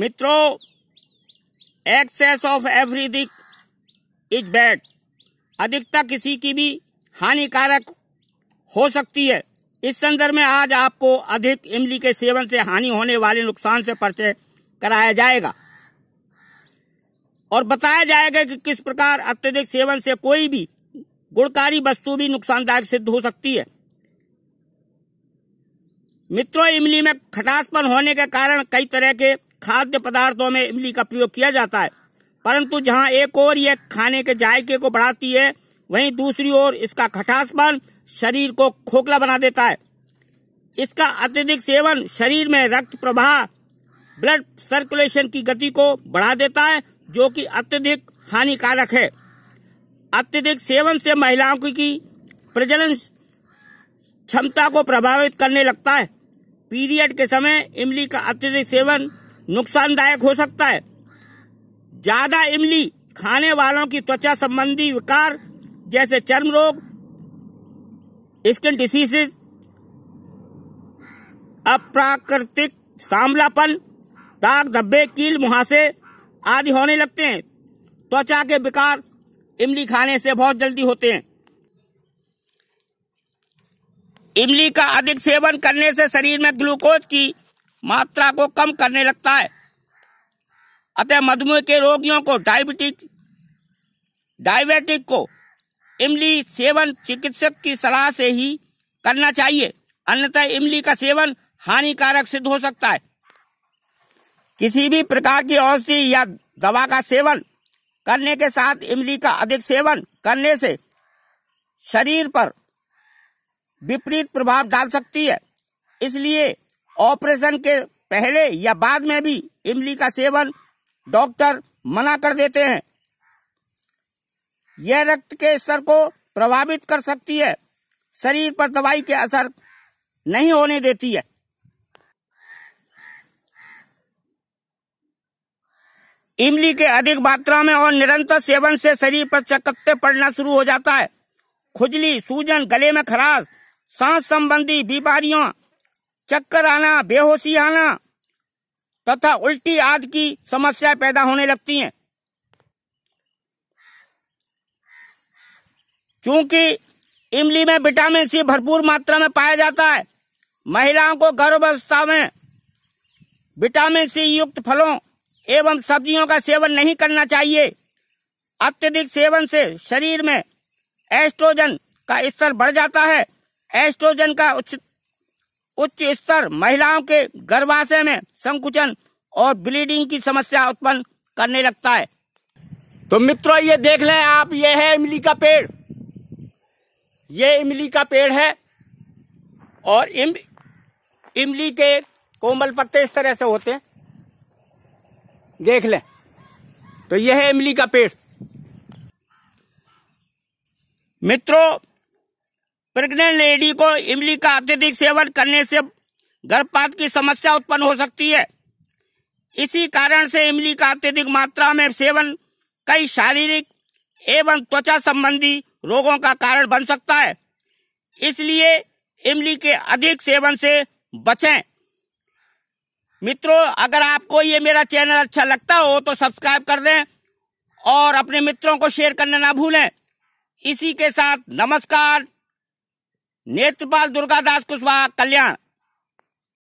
मित्रों excess of everything is bad अधिकता किसी की भी हानिकारक हो सकती है इस संदर्भ में आज आपको अधिक इमली के सेवन से हानि होने वाले नुकसान से परिचय कराया जाएगा और बताया जाएगा कि किस प्रकार अत्यधिक सेवन से कोई भी गुणकारी वस्तु भी नुकसानदायक सिद्ध हो सकती है मित्रों इमली में खटासपन होने के कारण कई तरह के खाद्य पदार्थों में इमली का प्रयोग किया जाता है परंतु जहां एक ओर यह खाने के जायके को बढ़ाती है वहीं दूसरी ओर इसका खटासपन शरीर को खोखला बना देता है इसका अत्यधिक सेवन शरीर में रक्त प्रवाह ब्लड सर्कुलेशन की गति को बढ़ा देता है जो कि अत्यधिक हानिकारक है अत्यधिक सेवन से महिलाओं की प्रजनन क्षमता को प्रभावित करने लगता है पीरियड के समय इमली का अत्यधिक सेवन नुकसानदायक हो सकता है ज्यादा इमली खाने वालों की त्वचा संबंधी विकार जैसे चर्म रोग स्किन डिसीजेज अप्राकृतिक सांवलापन दाग धब्बे कील मुहासे आदि होने लगते हैं त्वचा के विकार इमली खाने से बहुत जल्दी होते हैं इमली का अधिक सेवन करने से शरीर में ग्लूकोज की मात्रा को कम करने लगता है अतः मधुमेह के रोगियों को डायबिटिक डायबिटिक को इमली सेवन चिकित्सक की सलाह से ही करना चाहिए अन्यथा इमली का सेवन हानिकारक सिद्ध हो सकता है किसी भी प्रकार की औषधि या दवा का सेवन करने के साथ इमली का अधिक सेवन करने से शरीर पर विपरीत प्रभाव डाल सकती है इसलिए ऑपरेशन के पहले या बाद में भी इमली का सेवन डॉक्टर मना कर देते हैं यह रक्त के स्तर को प्रभावित कर सकती है शरीर पर दवाई के असर नहीं होने देती है इमली के अधिक मात्रा में और निरंतर सेवन से शरीर पर चकत्ते पड़ना शुरू हो जाता है खुजली सूजन गले में खराश सांस संबंधी बीमारियों चक्कर आना बेहोशी आना तथा उल्टी आदि की समस्या पैदा होने लगती हैं। चूंकि इमली में विटामिन सी भरपूर मात्रा में पाया जाता है महिलाओं को गर्भावस्था में विटामिन सी युक्त फलों एवं सब्जियों का सेवन नहीं करना चाहिए अत्यधिक सेवन से शरीर में एस्ट्रोजन का स्तर बढ़ जाता है एस्ट्रोजन का उच्च उच्च स्तर महिलाओं के गर्भाशय में संकुचन और ब्लीडिंग की समस्या उत्पन्न करने लगता है तो मित्रों ये देख लें आप ये है इमली का पेड़ ये इमली का पेड़ है और इम, इमली के कोमल पत्ते इस तरह से होते हैं देख लें तो यह है इमली का पेड़ मित्रों प्रेग्नेंट लेडी को इमली का अत्यधिक सेवन करने से गर्भपात की समस्या उत्पन्न हो सकती है इसी कारण से इमली का अत्यधिक मात्रा में सेवन कई शारीरिक एवं त्वचा संबंधी रोगों का कारण बन सकता है इसलिए इमली के अधिक सेवन से बचें मित्रों अगर आपको ये मेरा चैनल अच्छा लगता हो तो सब्सक्राइब कर दें और अपने मित्रों को शेयर करना ना भूलें इसी के साथ नमस्कार नेत्रपाल दुर्गादास कुशवाहा कल्याण